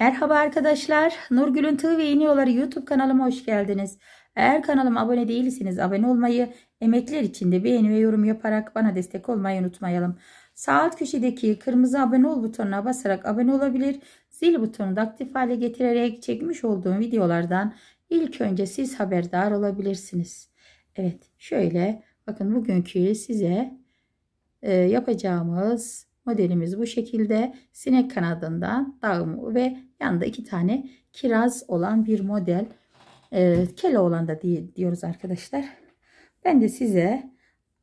Merhaba arkadaşlar. Nurgül'ün Tığ ve İğniyorları YouTube kanalıma hoş geldiniz. Eğer kanalıma abone değilseniz abone olmayı, emekler için de beğeni ve yorum yaparak bana destek olmayı unutmayalım. Sağ alt köşedeki kırmızı abone ol butonuna basarak abone olabilir, zil butonunu da aktif hale getirerek çekmiş olduğum videolardan ilk önce siz haberdar olabilirsiniz. Evet şöyle bakın bugünkü size e, yapacağımız Modelimiz bu şekilde. Sinek kanadından dağımı ve yanında iki tane kiraz olan bir model. E, kele olan da diyoruz arkadaşlar. Ben de size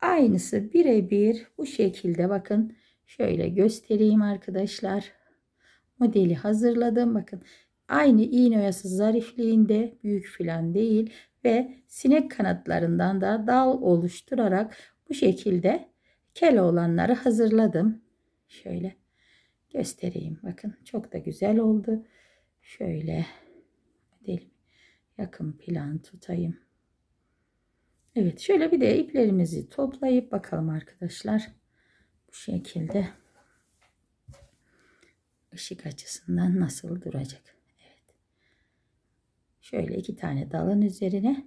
aynısı birebir bu şekilde bakın. Şöyle göstereyim arkadaşlar. Modeli hazırladım. Bakın aynı iğne oyası zarifliğinde büyük filan değil ve sinek kanatlarından da dal oluşturarak bu şekilde kelo olanları hazırladım. Şöyle göstereyim. Bakın çok da güzel oldu. Şöyle delim, Yakın plan tutayım. Evet şöyle bir de iplerimizi toplayıp bakalım arkadaşlar. Bu şekilde ışık açısından nasıl duracak. Evet. Şöyle iki tane dalın üzerine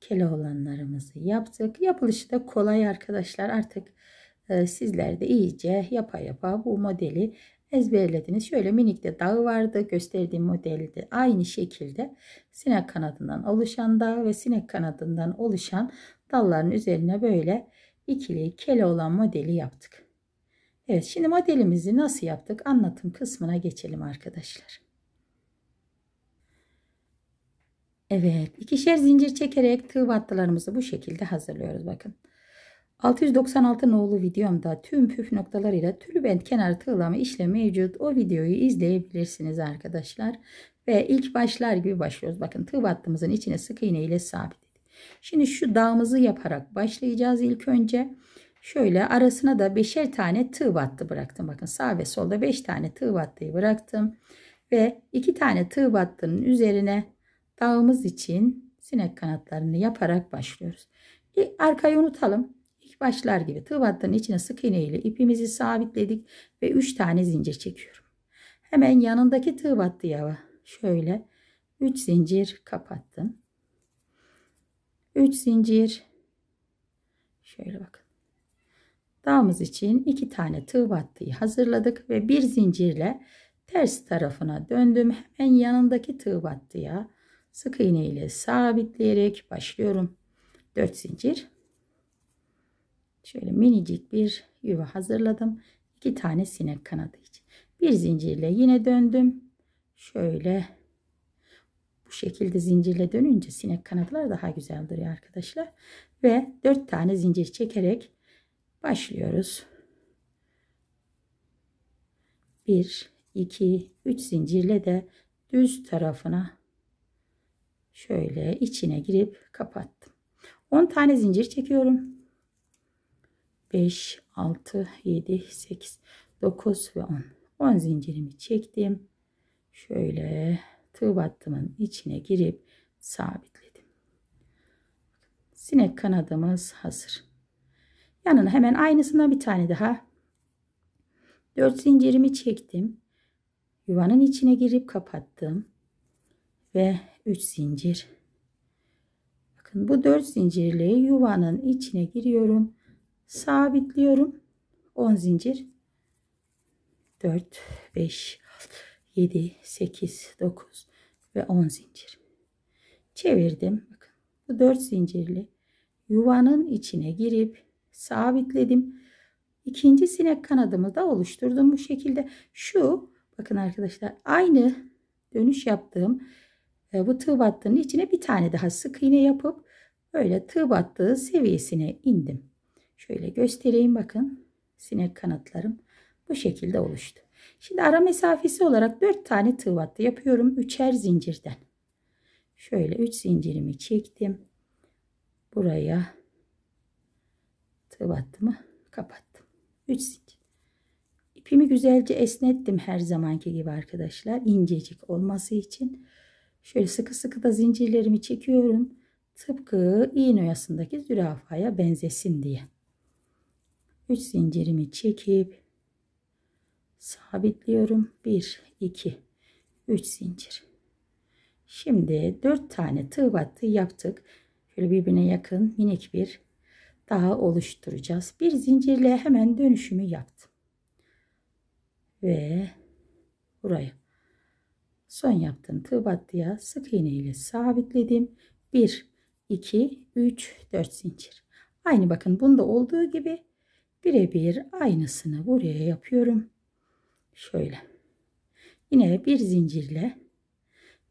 kele olanlarımızı yaptık. Yapılışı da kolay arkadaşlar. Artık ee, sizler de iyice yapa yapa bu modeli ezberlediniz. Şöyle minik de dağı vardı. Gösterdiğim modelde aynı şekilde sinek kanadından oluşan dağ ve sinek kanadından oluşan dalların üzerine böyle ikili kele olan modeli yaptık. Evet şimdi modelimizi nasıl yaptık anlatım kısmına geçelim arkadaşlar. Evet ikişer zincir çekerek tığ battılarımızı bu şekilde hazırlıyoruz bakın. 696 nolu videomda tüm püf noktalarıyla tülbent kenarı tığlama işlemi mevcut. O videoyu izleyebilirsiniz arkadaşlar. Ve ilk başlar gibi başlıyoruz. Bakın tığ battığımızın içine sık iğne ile sabitledik. Şimdi şu dağımızı yaparak başlayacağız ilk önce. Şöyle arasına da beşer tane tığ battı bıraktım. Bakın sağ ve solda beş tane tığ battıyı bıraktım. Ve iki tane tığ battının üzerine dağımız için sinek kanatlarını yaparak başlıyoruz. Bir arkayı unutalım başlar gibi tığ battığının içine sık iğne ile ipimizi sabitledik ve 3 tane zincir çekiyorum. Hemen yanındaki tığ battı yava şöyle 3 zincir kapattım. 3 zincir şöyle bakın. Dağımız için 2 tane tığ battıyı hazırladık ve bir zincirle ters tarafına döndüm. Hemen yanındaki tığ battıya sık iğne ile sabitleyerek başlıyorum. 4 zincir Şöyle minicik bir yuva hazırladım. İki tane sinek kanadı için. Bir zincirle yine döndüm. Şöyle bu şekilde zincirle dönünce sinek kanatları daha güzel duruyor arkadaşlar. Ve dört tane zincir çekerek başlıyoruz. Bir, iki, üç zincirle de düz tarafına şöyle içine girip kapattım. On tane zincir çekiyorum. 5, 6, 7, 8, 9 ve 10. 10 zincirimi çektim. Şöyle tığ battımın içine girip sabitledim. Sinek kanadımız hazır. Yanına hemen aynısından bir tane daha. 4 zincirimi çektim. Yuvanın içine girip kapattım. Ve 3 zincir. Bakın bu 4 zincirli yuvanın içine giriyorum sabitliyorum 10 zincir 4 5 7 8 9 ve 10 zincir çevirdim bakın bu 4 zincirli yuvanın içine girip sabitledim ikinci sinek kanadımı da oluşturdum bu şekilde şu bakın arkadaşlar aynı dönüş yaptığım e, bu tığ battığının içine bir tane daha sık iğne yapıp böyle tığ battığı seviyesine indim Şöyle göstereyim bakın. Sinek kanatlarım bu şekilde oluştu. Şimdi ara mesafesi olarak 4 tane tığ battı yapıyorum. Üçer zincirden. Şöyle 3 zincirimi çektim. Buraya tığ battımı kapattım. 3 zincir. İpimi güzelce esnettim her zamanki gibi arkadaşlar. İncecik olması için. Şöyle sıkı sıkı da zincirlerimi çekiyorum. Tıpkı iğne oyasındaki zürafaya benzesin diye. 3 zincirimi çekip sabitliyorum. 1 2 3 zincir. Şimdi 4 tane tığ battı yaptık. Şöyle birbirine yakın minik bir daha oluşturacağız. Bir zincirle hemen dönüşümü yaptım. Ve buraya son yaptığım tığ battıya sık iğne ile sabitledim. 1 2 3 4 zincir. Aynı bakın bunda olduğu gibi birebir aynısını buraya yapıyorum. Şöyle. Yine bir zincirle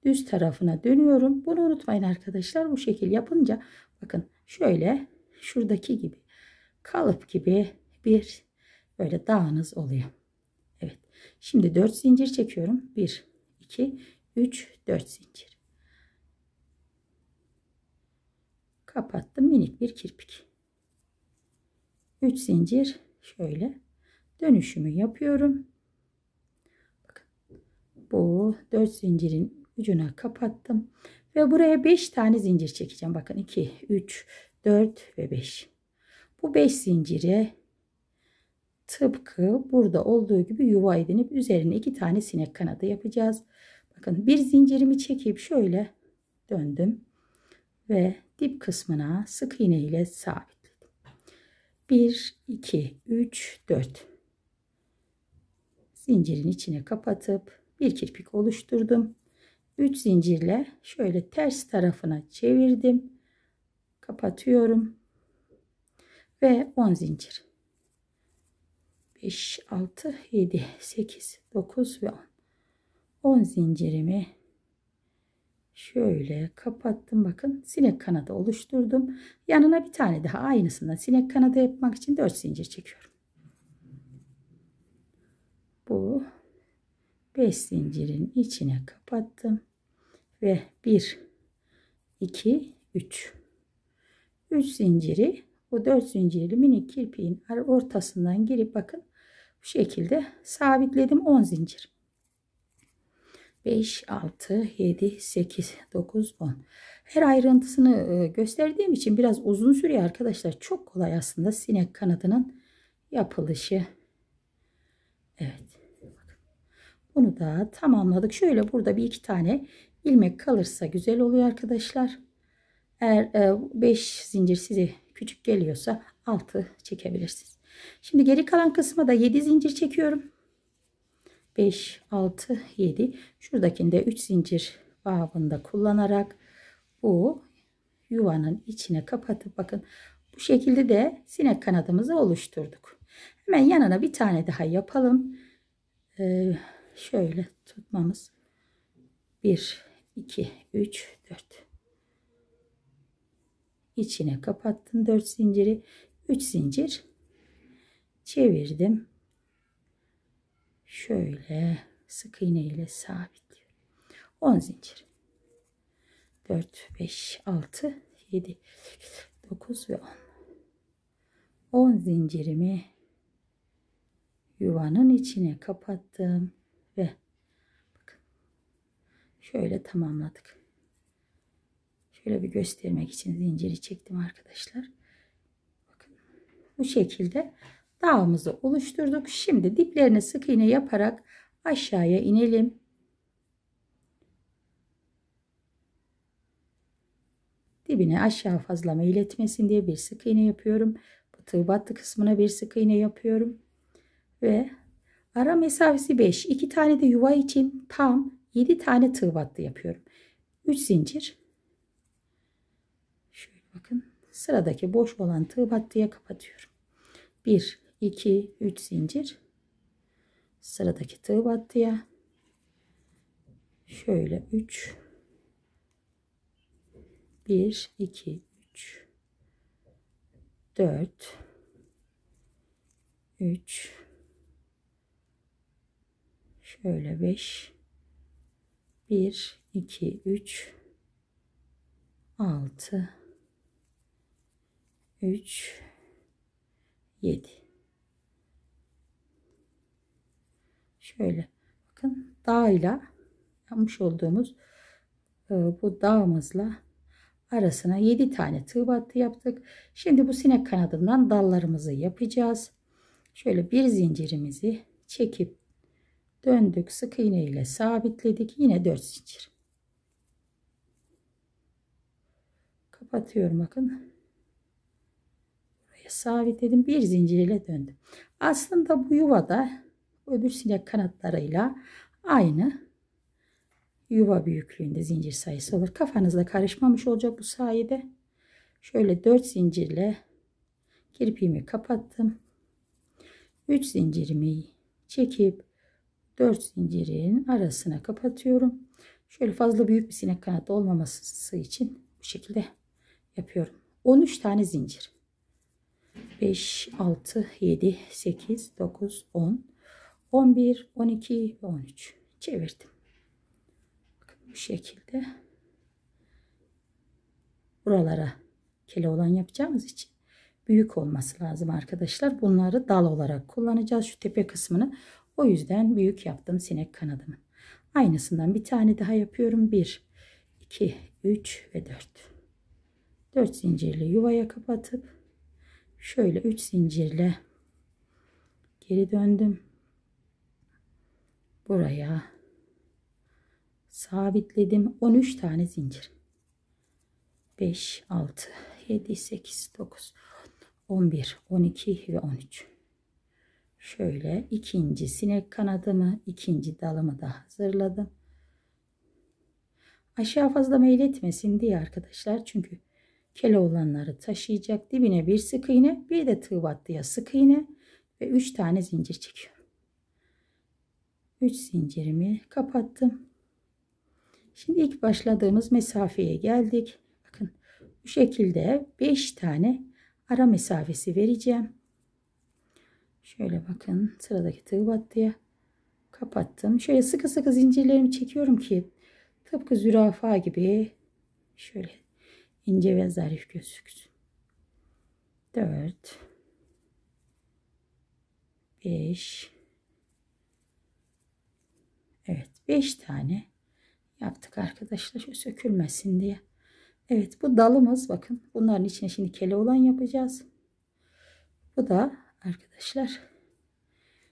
düz tarafına dönüyorum. Bunu unutmayın arkadaşlar. Bu şekil yapınca bakın şöyle şuradaki gibi kalıp gibi bir böyle dağınız oluyor. Evet. Şimdi 4 zincir çekiyorum. 1 2 3 4 zincir. Kapattım minik bir kirpik. 3 zincir şöyle dönüşümü yapıyorum. Bakın, bu 4 zincirin ucuna kapattım. Ve buraya 5 tane zincir çekeceğim. Bakın 2, 3, 4 ve 5. Bu 5 zinciri tıpkı burada olduğu gibi yuva edinip üzerine 2 tane sinek kanadı yapacağız. Bakın bir zincirimi çekip şöyle döndüm ve dip kısmına sık iğne ile sabit. 1, 2, 3, 4. Zincirin içine kapatıp bir kirpik oluşturdum. 3 zincirle şöyle ters tarafına çevirdim. Kapatıyorum. Ve 10 zincir. 5, 6, 7, 8, 9 ve 10. 10 zincirimi Şöyle kapattım bakın sinek kanadı oluşturdum. Yanına bir tane daha aynısından sinek kanadı yapmak için 4 zincir çekiyorum. Bu 5 zincirin içine kapattım. Ve 1, 2, 3. 3 zinciri bu 4 zincirli minik kirpiğin ortasından girip bakın bu şekilde sabitledim 10 zincir. 5, 6, 7, 8, 9, 10. Her ayrıntısını e, gösterdiğim için biraz uzun sürüyor arkadaşlar. Çok kolay aslında sinek kanadının yapılışı. Evet. Bunu da tamamladık. Şöyle burada bir iki tane ilmek kalırsa güzel oluyor arkadaşlar. Eğer 5 e, zincir size küçük geliyorsa 6 çekebilirsiniz. Şimdi geri kalan kısma da 7 zincir çekiyorum. 5 6 7 şuradakinde 3 zincir bağında kullanarak bu yuvanın içine kapatıp bakın bu şekilde de sinek kanadımızı oluşturduk. Hemen yanına bir tane daha yapalım. Ee, şöyle tutmamız 1 2 3 4 içine kapattım 4 zinciri 3 zincir çevirdim şöyle sık iğne ile sabitliyorum. 10 zincir. 4 5 6 7 9 ve 10. 10 zincirimi yuvanın içine kapattım ve şöyle tamamladık. Şöyle bir göstermek için zinciri çektim arkadaşlar. Bakın bu şekilde Dağımızı oluşturduk. Şimdi diplerine sık iğne yaparak aşağıya inelim. Dibine aşağı fazlama iletmesin diye bir sık iğne yapıyorum. Batığı battı kısmına bir sık iğne yapıyorum. Ve ara mesafesi 5. 2 tane de yuva için tam 7 tane tığ battı yapıyorum. 3 zincir. Şöyle bakın. Sıradaki boş olan tığ battıya kapatıyorum. 1 2 3 zincir sıradaki tığ battıya şöyle 3 1 2 3 4 3 şöyle 5 1 2 3 6 3 7 Şöyle bakın dağ ile yapmış olduğumuz e, bu dağımızla arasına 7 tane tığ battı yaptık. Şimdi bu sinek kanadından dallarımızı yapacağız. Şöyle bir zincirimizi çekip döndük sık iğne ile sabitledik. Yine 4 zincir. Kapatıyorum bakın. Buraya sabitledim. Bir zincir ile döndüm. Aslında bu yuvada öbür sinek kanatlarıyla aynı yuva büyüklüğünde zincir sayısı olur. Kafanızda karışmamış olacak bu sayede. Şöyle 4 zincirle kirpiğimi kapattım. 3 zincirimi çekip 4 zincirin arasına kapatıyorum. Şöyle fazla büyük bir sinek kanadı olmaması için bu şekilde yapıyorum. 13 tane zincir. 5, 6, 7, 8, 9, 10, 11, 12 ve 13 çevirdim. Bakın bu şekilde buralara kele olan yapacağımız için büyük olması lazım arkadaşlar. Bunları dal olarak kullanacağız şu tepe kısmını. O yüzden büyük yaptım sinek kanadımı. Aynısından bir tane daha yapıyorum. 1, 2, 3 ve 4. 4 zincirli yuvaya kapatıp şöyle 3 zincirle geri döndüm buraya sabitledim 13 tane zincir 5 6 7 8 9 11 12 ve 13 şöyle ikinci sinek kanadımı ikinci dalımı da hazırladım aşağı fazla meyletmesin diye arkadaşlar çünkü kele olanları taşıyacak dibine bir sık iğne bir de tığ battıya sık iğne ve 3 tane zincir çekiyorum 3 zincirimi kapattım. Şimdi ilk başladığımız mesafeye geldik. Bakın bu şekilde 5 tane ara mesafesi vereceğim. Şöyle bakın sıradaki tığ battıya kapattım. Şöyle sıkı sıkı zincirlerimi çekiyorum ki tıpkı zürafa gibi şöyle ince ve zarif gözüksün. 4 5 5 tane yaptık arkadaşlar. Şu sökülmesin diye. Evet bu dalımız bakın. Bunların içine şimdi kele olan yapacağız. Bu da arkadaşlar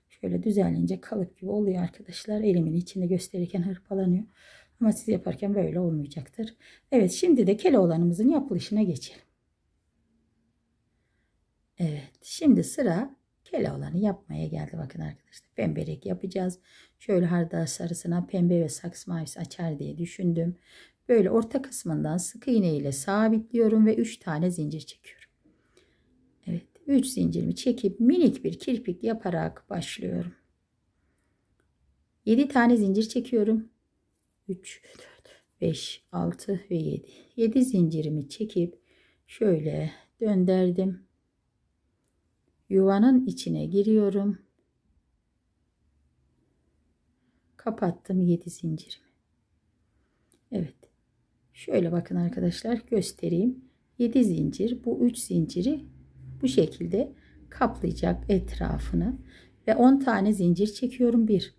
şöyle düzenleyince kalıp gibi oluyor arkadaşlar. Elimin içinde gösterirken hırpalanıyor. Ama siz yaparken böyle olmayacaktır. Evet şimdi de kele olanımızın yapılışına geçelim. Evet şimdi sıra şöyle olanı yapmaya geldi bakın arkadaşlar. Pembe renk yapacağız. Şöyle hardal sarısına pembe ve saks mavisi açar diye düşündüm. Böyle orta kısmından sık iğne ile sabitliyorum ve 3 tane zincir çekiyorum. Evet 3 zincirimi çekip minik bir kirpik yaparak başlıyorum. 7 tane zincir çekiyorum. 3, 4, 5, 6 ve 7. 7 zincirimi çekip şöyle dönderdim yuvanın içine giriyorum. Kapattım 7 zincirimi. Evet. Şöyle bakın arkadaşlar göstereyim. 7 zincir bu 3 zinciri bu şekilde kaplayacak etrafını ve 10 tane zincir çekiyorum. 1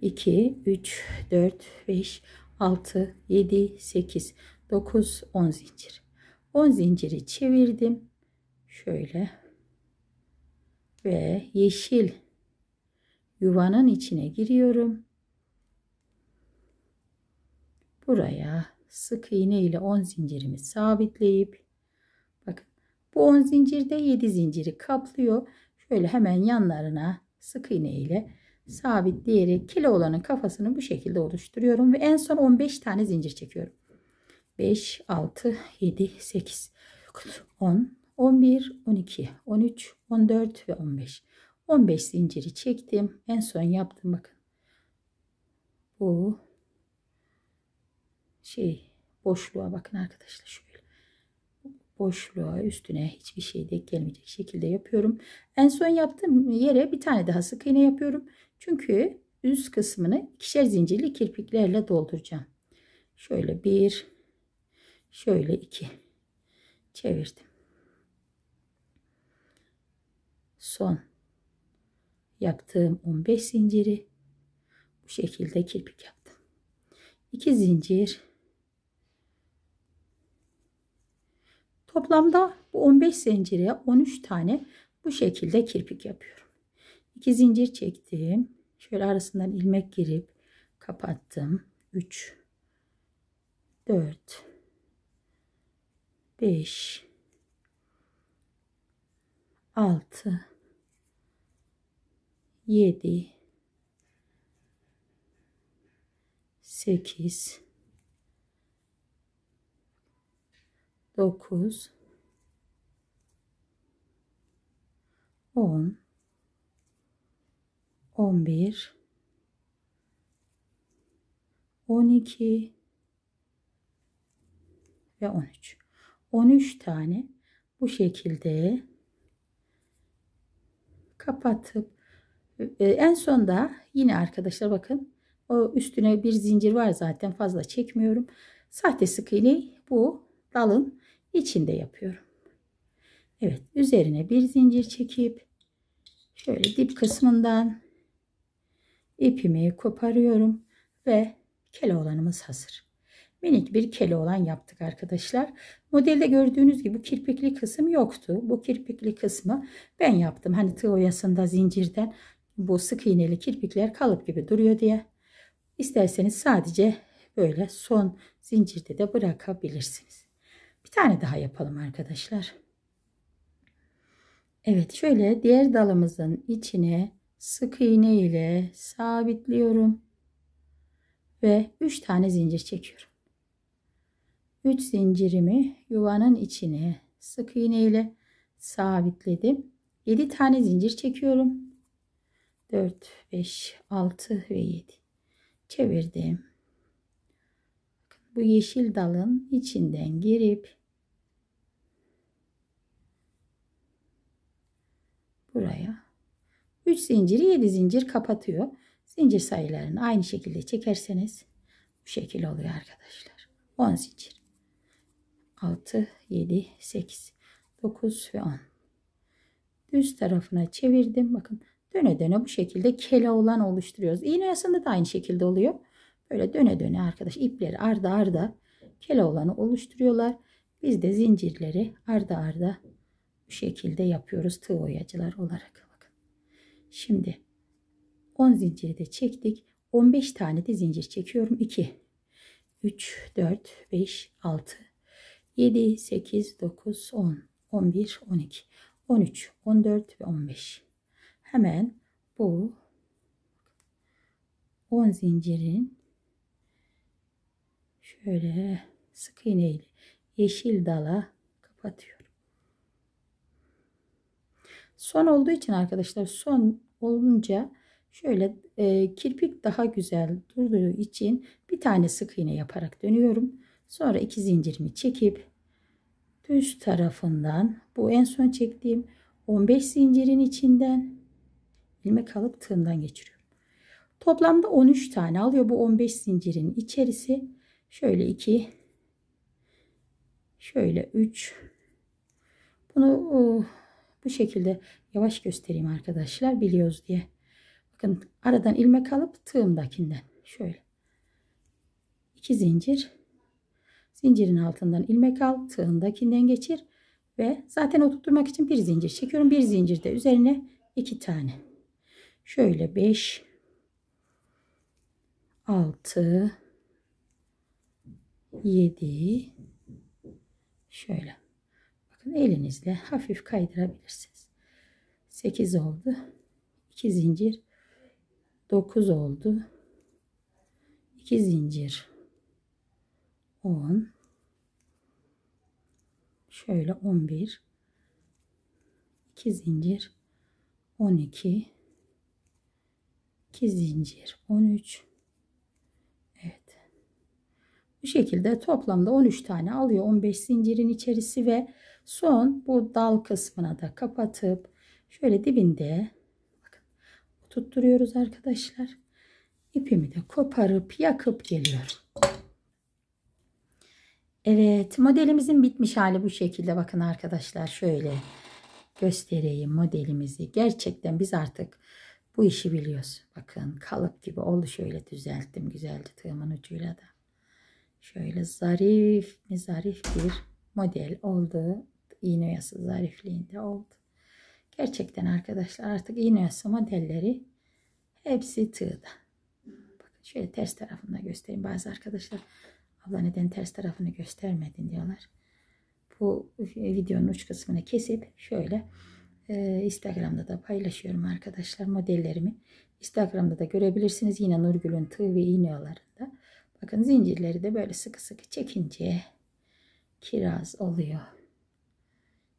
2 3 4 5 6 7 8 9 10 zincir. 10 zinciri çevirdim. Şöyle ve yeşil yuvanın içine giriyorum. Buraya sık iğne ile 10 zincirimi sabitleyip bakın bu 10 zincirde 7 zinciri kaplıyor. Şöyle hemen yanlarına sık iğne ile sabitleyerek kilo olanın kafasını bu şekilde oluşturuyorum ve en son 15 tane zincir çekiyorum. 5, 6, 7, 8, 9, 10, 11, 12, 13, 14 ve 15. 15 zinciri çektim. En son yaptım bakın. Bu şey boşluğa bakın arkadaşlar şöyle. Boşluğa üstüne hiçbir şey de gelmeyecek şekilde yapıyorum. En son yaptığım yere bir tane daha sık iğne yapıyorum. Çünkü üst kısmını ikişer zincirli kirpiklerle dolduracağım. Şöyle bir, şöyle iki çevirdim. son yaptığım 15 zinciri bu şekilde kirpik yaptım. 2 zincir Toplamda bu 15 zincire 13 tane bu şekilde kirpik yapıyorum. 2 zincir çektim. Şöyle arasından ilmek girip kapattım. 3 4 5 6 7 8 9 10 11 12 ve 13. 13 tane bu şekilde kapatıp ee, en son da yine arkadaşlar bakın o üstüne bir zincir var zaten fazla çekmiyorum. Sahte sık iğneyi bu dalın içinde yapıyorum. Evet üzerine bir zincir çekip şöyle dip kısmından ipimi koparıyorum ve Keloğlanımız hazır. Minik bir keloğlan yaptık arkadaşlar. Modelde gördüğünüz gibi kirpikli kısım yoktu. Bu kirpikli kısmı ben yaptım. Hani tığ oyasında zincirden bu sık iğneli kirpikler kalıp gibi duruyor diye. isterseniz sadece böyle son zincirde de bırakabilirsiniz. Bir tane daha yapalım arkadaşlar. Evet şöyle diğer dalımızın içine sık iğne ile sabitliyorum. Ve 3 tane zincir çekiyorum. 3 zincirimi yuvanın içine sık iğne ile sabitledim. 7 tane zincir çekiyorum. 4, 5, 6 ve 7. Çevirdim. Bu yeşil dalın içinden girip buraya 3 zinciri 7 zincir kapatıyor. Zincir sayılarını aynı şekilde çekerseniz bu şekil oluyor arkadaşlar. 10 zincir. 6, 7, 8, 9 ve 10. Düz tarafına çevirdim. Bakın döne döne bu şekilde kele olan oluşturuyoruz. İğne yasında da aynı şekilde oluyor. Böyle döne döne arkadaş ipleri arda arda kele olanı oluşturuyorlar. Biz de zincirleri arda arda bu şekilde yapıyoruz tığ oyacılar olarak. Bakın. Şimdi 10 zinciri de çektik. 15 tane de zincir çekiyorum. 2, 3, 4, 5, 6, 7, 8, 9, 10, 11, 12, 13, 14 ve 15 hemen bu 10 zincirin şöyle sık iğne ile yeşil dala kapatıyorum. Son olduğu için arkadaşlar son olunca şöyle e, kirpik daha güzel durduğu için bir tane sık iğne yaparak dönüyorum. Sonra iki zincirimi çekip düz tarafından bu en son çektiğim 15 zincirin içinden ilmek alıp tığından geçiriyorum. Toplamda 13 tane alıyor bu 15 zincirin içerisi. Şöyle 2 şöyle 3 bunu uh, bu şekilde yavaş göstereyim arkadaşlar biliyoruz diye. Bakın aradan ilmek alıp tığımdakinden şöyle 2 zincir zincirin altından ilmek al tığındakinden geçir ve zaten oturtmak için bir zincir çekiyorum. Bir zincirde üzerine iki tane Şöyle 5 6 7 şöyle. Bakın elinizle hafif kaydırabilirsiniz. 8 oldu. 2 zincir 9 oldu. 2 zincir 10 şöyle 11 2 zincir 12 2 zincir 13 Evet bu şekilde toplamda 13 tane alıyor 15 zincirin içerisi ve son bu dal kısmına da kapatıp şöyle dibinde bakın, tutturuyoruz arkadaşlar ipimi de koparıp yakıp geliyorum Evet modelimizin bitmiş hali bu şekilde bakın arkadaşlar şöyle göstereyim modelimizi gerçekten biz artık bu işi biliyorsun. Bakın kalıp gibi oldu. Şöyle düzelttim güzelce tığımın ucuyla da. Şöyle zarif mi zarif bir model oldu. İğne oyası zarifliğinde oldu. Gerçekten arkadaşlar artık iğne oyası modelleri hepsi tığda. Bakın şöyle ters tarafını da göstereyim. Bazı arkadaşlar abla neden ters tarafını göstermedin diyorlar. Bu videonun uç kısmını kesip şöyle ee, Instagram'da da paylaşıyorum arkadaşlar modellerimi. Instagram'da da görebilirsiniz. Yine Nurgül'ün tığ ve iğne yollarında. Bakın zincirleri de böyle sıkı sıkı çekince kiraz oluyor.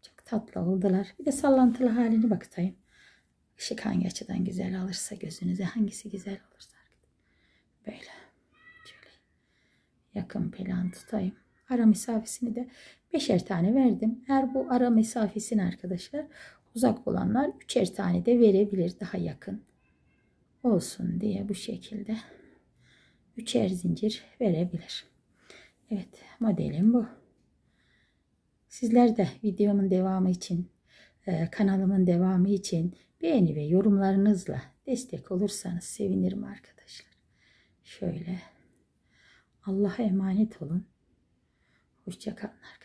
Çok tatlı oldular. Bir de sallantılı halini bakayım. Işık hangi açıdan güzel alırsa gözünüze hangisi güzel olursa. Böyle. Şöyle yakın plan tutayım. Ara mesafesini de beşer tane verdim. Her bu ara mesafesini arkadaşlar uzak olanlar üçer tane de verebilir daha yakın olsun diye bu şekilde üçer zincir verebilir. Evet modelim bu. Sizler de videomun devamı için e, kanalımın devamı için beğeni ve yorumlarınızla destek olursanız sevinirim arkadaşlar. Şöyle Allah'a emanet olun. Hoşçakalın.